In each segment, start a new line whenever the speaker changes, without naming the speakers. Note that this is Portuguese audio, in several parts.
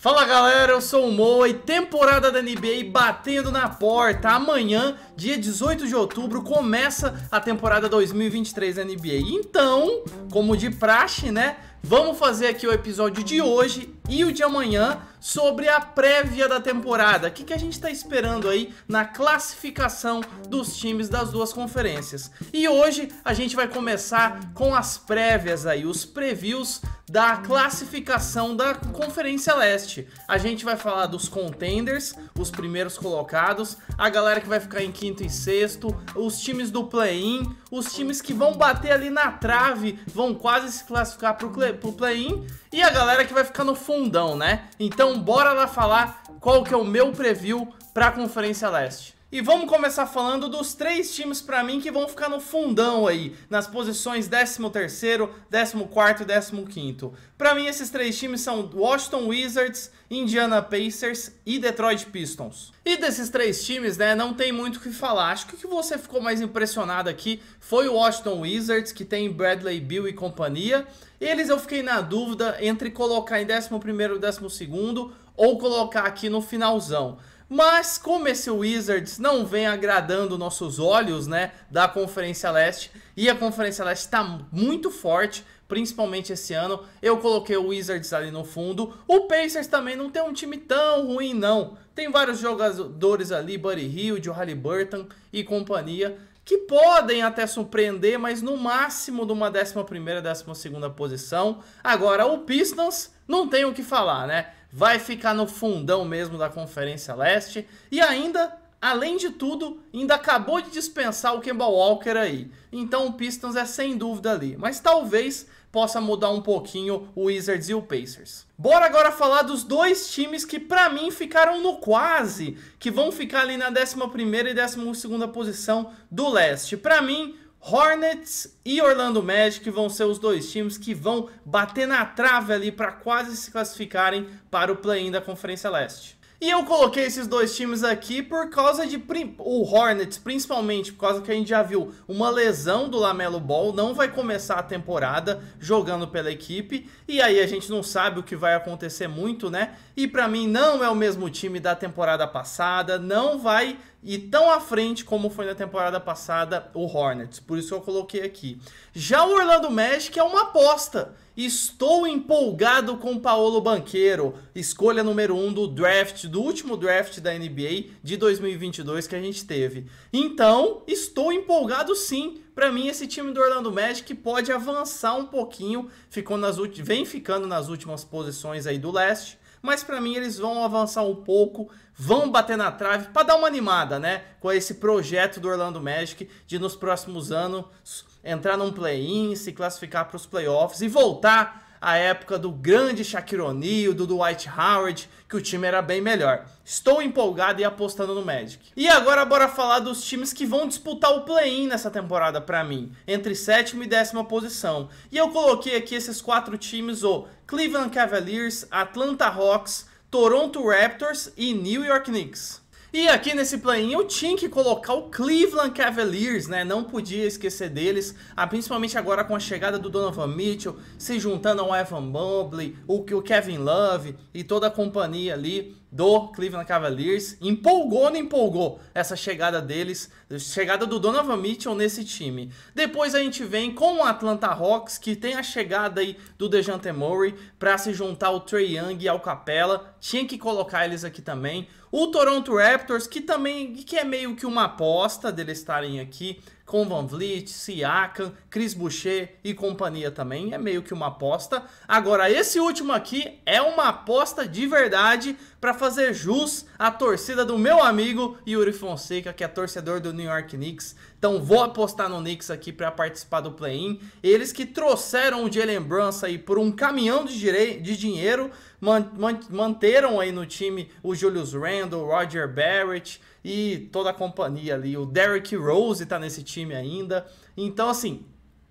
Fala galera, eu sou o Moa e temporada da NBA batendo na porta. Amanhã, dia 18 de outubro, começa a temporada 2023 da NBA. Então, como de praxe, né? Vamos fazer aqui o episódio de hoje e o de amanhã sobre a prévia da temporada. O que, que a gente está esperando aí na classificação dos times das duas conferências. E hoje a gente vai começar com as prévias aí, os previews da classificação da Conferência Leste. A gente vai falar dos contenders, os primeiros colocados, a galera que vai ficar em quinto e sexto, os times do play-in, os times que vão bater ali na trave, vão quase se classificar para o play-in, e a galera que vai ficar no fundo mundão, né? Então bora lá falar qual que é o meu preview para a Conferência Leste. E vamos começar falando dos três times para mim que vão ficar no fundão aí, nas posições 13º, 14º e 15º. Para mim esses três times são Washington Wizards, Indiana Pacers e Detroit Pistons. E desses três times, né, não tem muito o que falar. Acho que o que você ficou mais impressionado aqui foi o Washington Wizards, que tem Bradley Bill e companhia. Eles eu fiquei na dúvida entre colocar em 11º, 12º ou colocar aqui no finalzão. Mas como esse Wizards não vem agradando nossos olhos, né, da Conferência Leste, e a Conferência Leste está muito forte, principalmente esse ano, eu coloquei o Wizards ali no fundo. O Pacers também não tem um time tão ruim não. Tem vários jogadores ali, Buddy Hilde, o Halliburton e companhia, que podem até surpreender, mas no máximo de uma 11ª, 12ª posição. Agora o Pistons não tem o que falar, né? vai ficar no fundão mesmo da Conferência Leste e ainda, além de tudo, ainda acabou de dispensar o Kemba Walker aí. Então o Pistons é sem dúvida ali, mas talvez possa mudar um pouquinho o Wizards e o Pacers. Bora agora falar dos dois times que para mim ficaram no quase, que vão ficar ali na 11ª e 12ª posição do leste. Para mim, Hornets e Orlando Magic vão ser os dois times que vão bater na trave ali para quase se classificarem para o play-in da Conferência Leste. E eu coloquei esses dois times aqui por causa de o Hornets, principalmente por causa que a gente já viu uma lesão do Lamelo Ball, não vai começar a temporada jogando pela equipe, e aí a gente não sabe o que vai acontecer muito, né? E para mim não é o mesmo time da temporada passada, não vai e tão à frente como foi na temporada passada o Hornets, por isso eu coloquei aqui. Já o Orlando Magic é uma aposta. Estou empolgado com o Paolo Banqueiro, escolha número 1 um do draft, do último draft da NBA de 2022 que a gente teve. Então, estou empolgado sim. Para mim esse time do Orlando Magic pode avançar um pouquinho, ficou nas vem ficando nas últimas posições aí do leste mas para mim eles vão avançar um pouco, vão bater na trave para dar uma animada, né? Com esse projeto do Orlando Magic de nos próximos anos entrar num play-in, se classificar para os playoffs e voltar a época do grande Shaquille O'Neal, do Dwight Howard, que o time era bem melhor. Estou empolgado e apostando no Magic. E agora bora falar dos times que vão disputar o play-in nessa temporada para mim, entre sétima e décima posição. E eu coloquei aqui esses quatro times, o Cleveland Cavaliers, Atlanta Hawks, Toronto Raptors e New York Knicks. E aqui nesse play-in eu tinha que colocar o Cleveland Cavaliers, né? Não podia esquecer deles, ah, principalmente agora com a chegada do Donovan Mitchell, se juntando ao Evan Mobley, o, o Kevin Love e toda a companhia ali do Cleveland Cavaliers. Empolgou, não empolgou essa chegada deles, chegada do Donovan Mitchell nesse time. Depois a gente vem com o Atlanta Hawks, que tem a chegada aí do Dejante Murray para se juntar ao Trey Young e ao Capella. Tinha que colocar eles aqui também. O Toronto Raptors, que também que é meio que uma aposta deles estarem aqui com Van Vliet, Siakam, Chris Boucher e companhia também. É meio que uma aposta. Agora, esse último aqui é uma aposta de verdade para fazer jus à torcida do meu amigo Yuri Fonseca, que é torcedor do New York Knicks. Então vou apostar no Knicks aqui para participar do play-in. Eles que trouxeram o Jalen Brunson aí por um caminhão de, de dinheiro man, man, manteram aí no time o Julius Randle, Roger Barrett e toda a companhia ali. O Derrick Rose tá nesse time ainda. Então, assim,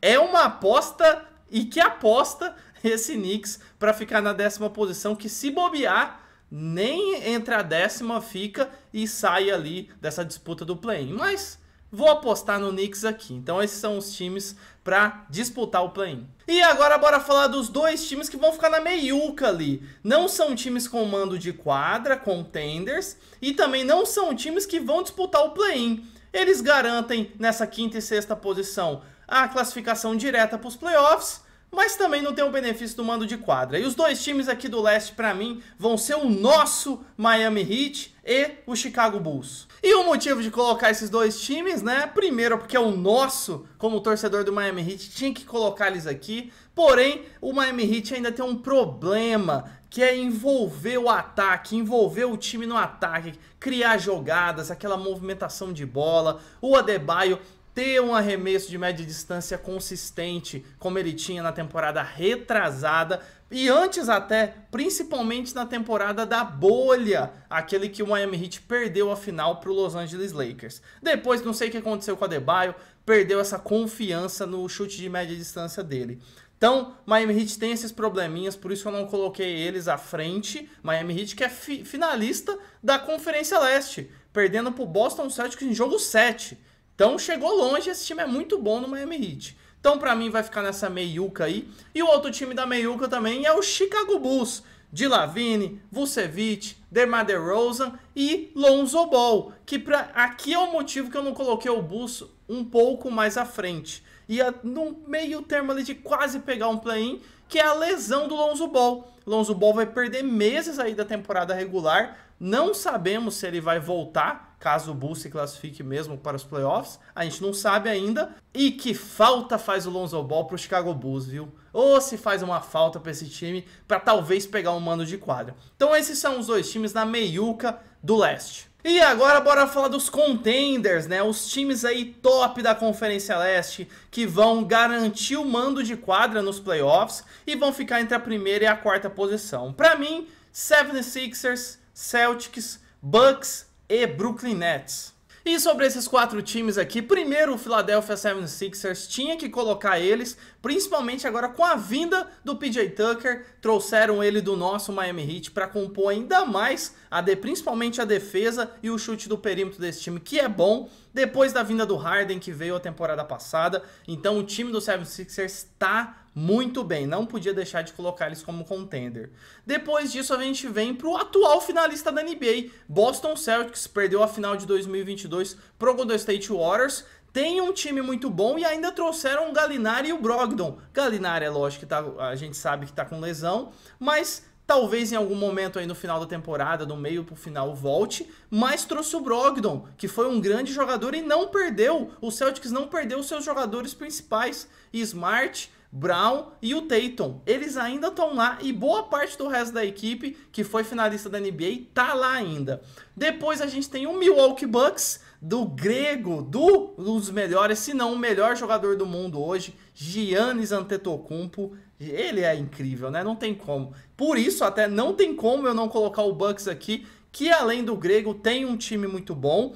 é uma aposta e que aposta esse Knicks para ficar na décima posição, que se bobear, nem entra a décima fica e sai ali dessa disputa do play-in. Mas Vou apostar no Knicks aqui. Então esses são os times para disputar o play-in. E agora bora falar dos dois times que vão ficar na meiuca ali. Não são times com mando de quadra, contenders, e também não são times que vão disputar o play-in. Eles garantem nessa quinta e sexta posição a classificação direta para os playoffs mas também não tem o benefício do mando de quadra. E os dois times aqui do leste, para mim, vão ser o nosso Miami Heat e o Chicago Bulls. E o motivo de colocar esses dois times, né? Primeiro, porque é o nosso, como torcedor do Miami Heat, tinha que colocar eles aqui. Porém, o Miami Heat ainda tem um problema, que é envolver o ataque, envolver o time no ataque, criar jogadas, aquela movimentação de bola. O Adebayo ter um arremesso de média distância consistente, como ele tinha na temporada retrasada e antes até, principalmente na temporada da bolha, aquele que o Miami Heat perdeu a final para o Los Angeles Lakers. Depois, não sei o que aconteceu com a Debaio, perdeu essa confiança no chute de média distância dele. Então, Miami Heat tem esses probleminhas, por isso eu não coloquei eles à frente. Miami Heat que é fi finalista da Conferência Leste, perdendo para o Boston Celtics em jogo 7. Então chegou longe, esse time é muito bom no Miami Heat. Então para mim vai ficar nessa meiuca aí. E o outro time da meiuca também é o Chicago Bulls. De Lavine, Vucevic, DeMar DeRozan e Lonzo Ball, que pra, aqui é o motivo que eu não coloquei o Bulls um pouco mais à frente. E é no meio termo ali de quase pegar um play-in, que é a lesão do Lonzo Ball. Lonzo Ball vai perder meses aí da temporada regular não sabemos se ele vai voltar, caso o Bulls se classifique mesmo para os playoffs. A gente não sabe ainda. E que falta faz o Lonzo Ball para o Chicago Bulls, viu? Ou se faz uma falta para esse time para talvez pegar um mando de quadra. Então esses são os dois times na meiuca do leste. E agora bora falar dos contenders, né? Os times aí top da Conferência Leste que vão garantir o mando de quadra nos playoffs e vão ficar entre a primeira e a quarta posição. Para mim, 76ers Celtics, Bucks e Brooklyn Nets. E sobre esses quatro times aqui, primeiro o Philadelphia 76ers tinha que colocar eles principalmente agora com a vinda do PJ Tucker, trouxeram ele do nosso Miami Heat para compor ainda mais a de, principalmente a defesa e o chute do perímetro desse time, que é bom, depois da vinda do Harden que veio a temporada passada. Então o time do 76ers está muito bem, não podia deixar de colocar eles como contender. Depois disso a gente vem para o atual finalista da NBA, Boston Celtics, perdeu a final de 2022 o Golden State Warriors, tem um time muito bom e ainda trouxeram o Galinari e o Brogdon. Galinari, é lógico que tá, a gente sabe que está com lesão, mas talvez em algum momento aí no final da temporada, do meio pro final, volte, mas trouxe o Brogdon, que foi um grande jogador e não perdeu, o Celtics não perdeu os seus jogadores principais, Smart, Brown e o Tatum. Eles ainda estão lá e boa parte do resto da equipe, que foi finalista da NBA, tá lá ainda. Depois a gente tem o Milwaukee Bucks, do grego, do, dos melhores, se não o melhor jogador do mundo hoje, Giannis Antetokounmpo. Ele é incrível, né? Não tem como. Por isso até não tem como eu não colocar o Bucks aqui, que além do grego tem um time muito bom.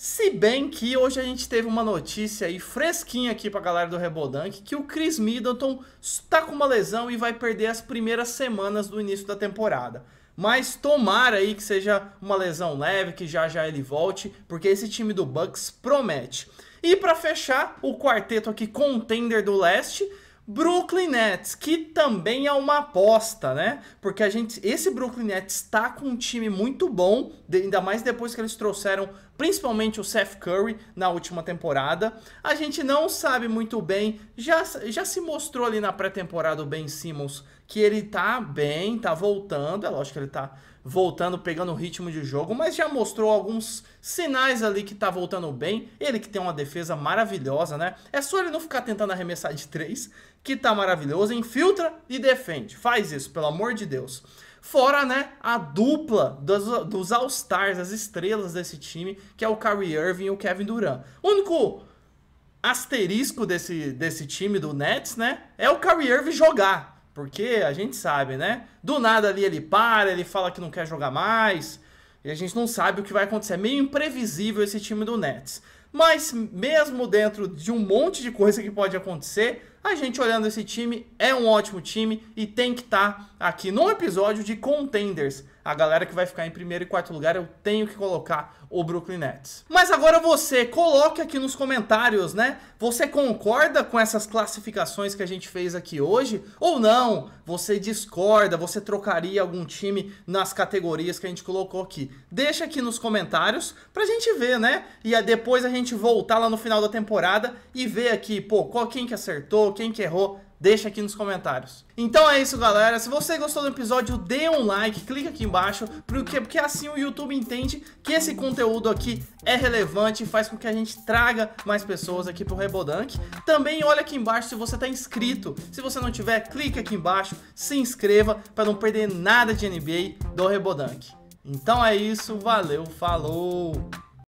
Se bem que hoje a gente teve uma notícia aí fresquinha aqui pra galera do Rebodunk que o Chris Middleton está com uma lesão e vai perder as primeiras semanas do início da temporada. Mas tomara aí que seja uma lesão leve, que já já ele volte, porque esse time do Bucks promete. E para fechar, o quarteto aqui contender do leste, Brooklyn Nets, que também é uma aposta, né? Porque a gente, esse Brooklyn Nets está com um time muito bom, ainda mais depois que eles trouxeram principalmente o Seth Curry na última temporada. A gente não sabe muito bem, já, já se mostrou ali na pré-temporada o Ben Simmons que ele tá bem, tá voltando, é lógico que ele tá voltando, pegando o ritmo de jogo, mas já mostrou alguns sinais ali que tá voltando bem. Ele que tem uma defesa maravilhosa, né? É só ele não ficar tentando arremessar de três, que tá maravilhoso. Infiltra e defende. Faz isso, pelo amor de Deus. Fora, né, a dupla dos, dos All-Stars, as estrelas desse time, que é o Kyrie Irving e o Kevin Durant. O único asterisco desse, desse time do Nets, né, é o Kyrie Irving jogar. Porque a gente sabe, né? Do nada ali ele para, ele fala que não quer jogar mais. E a gente não sabe o que vai acontecer. É meio imprevisível esse time do Nets. Mas mesmo dentro de um monte de coisa que pode acontecer, a gente olhando esse time é um ótimo time e tem que estar tá aqui no episódio de Contenders a galera que vai ficar em primeiro e quarto lugar, eu tenho que colocar o Brooklyn Nets. Mas agora você, coloque aqui nos comentários, né? Você concorda com essas classificações que a gente fez aqui hoje? Ou não? Você discorda? Você trocaria algum time nas categorias que a gente colocou aqui? Deixa aqui nos comentários pra gente ver, né? E depois a gente voltar lá no final da temporada e ver aqui, pô, qual, quem que acertou, quem que errou deixa aqui nos comentários. Então é isso, galera. Se você gostou do episódio, dê um like, clica aqui embaixo, porque, porque assim o YouTube entende que esse conteúdo aqui é relevante e faz com que a gente traga mais pessoas aqui pro Rebodank. Também olha aqui embaixo se você tá inscrito. Se você não tiver, clica aqui embaixo, se inscreva para não perder nada de NBA do Rebodank. Então é isso, valeu, falou!